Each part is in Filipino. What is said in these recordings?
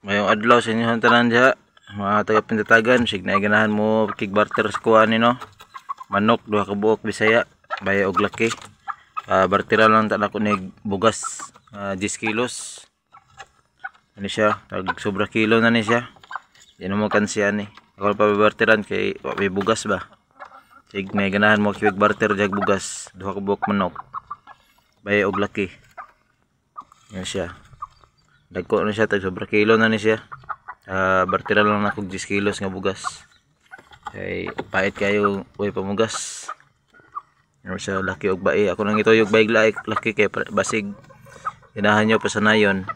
Mayong adlaw sa inyong tanan dya. Mga tagapintatagan, sig na ganahan mo kigbarter sa kuha no. Manok, duha ka buok bisaya, baya og laki. Uh, bartira lang tala ko ni bugas uh, ah, 10 kilos. Ani siya, tag sobra kilo na ni siya. Di Yan mo kansiya ni. Ako pa bartiran kay may bugas ba. Sig na ganahan mo kigbarter jag bugas, duha ka buok manok. Baya og laki. Yan siya dagko na siya tag sobra kilo na ni siya uh, bartira lang na kog 10 kilos nga bugas kay pait kayo way pamugas ano siya laki og bae ako lang ito yung like, laki kay basig ganahan nyo pasanayon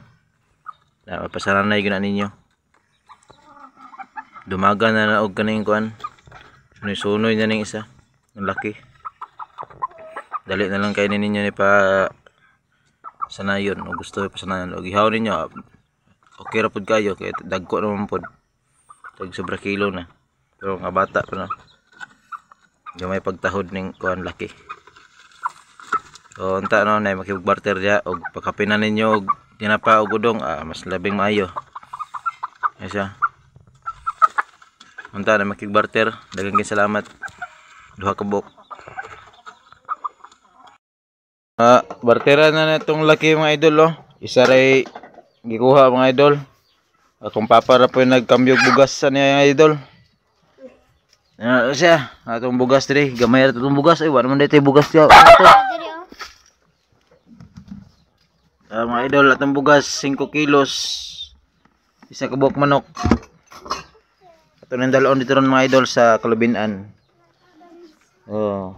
na ah, pasanay guna ninyo dumaga na na og kaning kuan sunoy-sunoy na ning isa ang laki dali na lang kayo ninyo ni pa sanayon o gusto pa sanayon og ihaw ninyo ah, okay ra pud kayo kay dagko naman pud tag sobra kilo na pero nga bata pa na may pagtahod ning kuan laki so unta no na makibugbarter ya og pagkapinan ninyo og tinapa og udong ah, mas labing maayo isa ah. unta na makibugbarter daghang salamat duha ka Ah, bartera na na itong laki mga idol oh. Isa ray gikuha mga idol. Atong ah, papara po yung nagkambyog bugas sa niya idol. Ano uh, siya? Atong bugas diri, gamay ra itong bugas. Ay, wala man dito bugas diya. Ato. Ano ah, mga idol, atong bugas 5 kilos. Isa ka buok manok. Ato nang dalon dito ron mga idol sa Kalubinan. Oh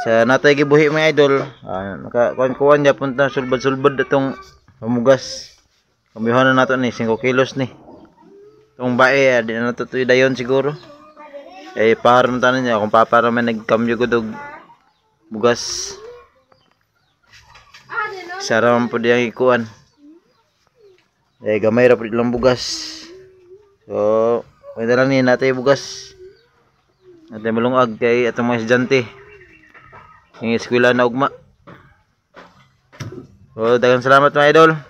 sa natay gibuhi mga idol ah, nakakuan-kuan niya punta sulbad-sulbad itong pamugas kamihan na nato ni 5 kilos ni itong bae ah, di na nato ito dayon siguro eh paharam tanan niya kung paparaman nagkamyo ko dog bugas saraman po diyang ikuan eh gamay ra po lang bugas so pwede lang ni natay bugas natay malungag kay atong mga estudyante ang eskwela na ugma. Oh, dagang salamat mga idol.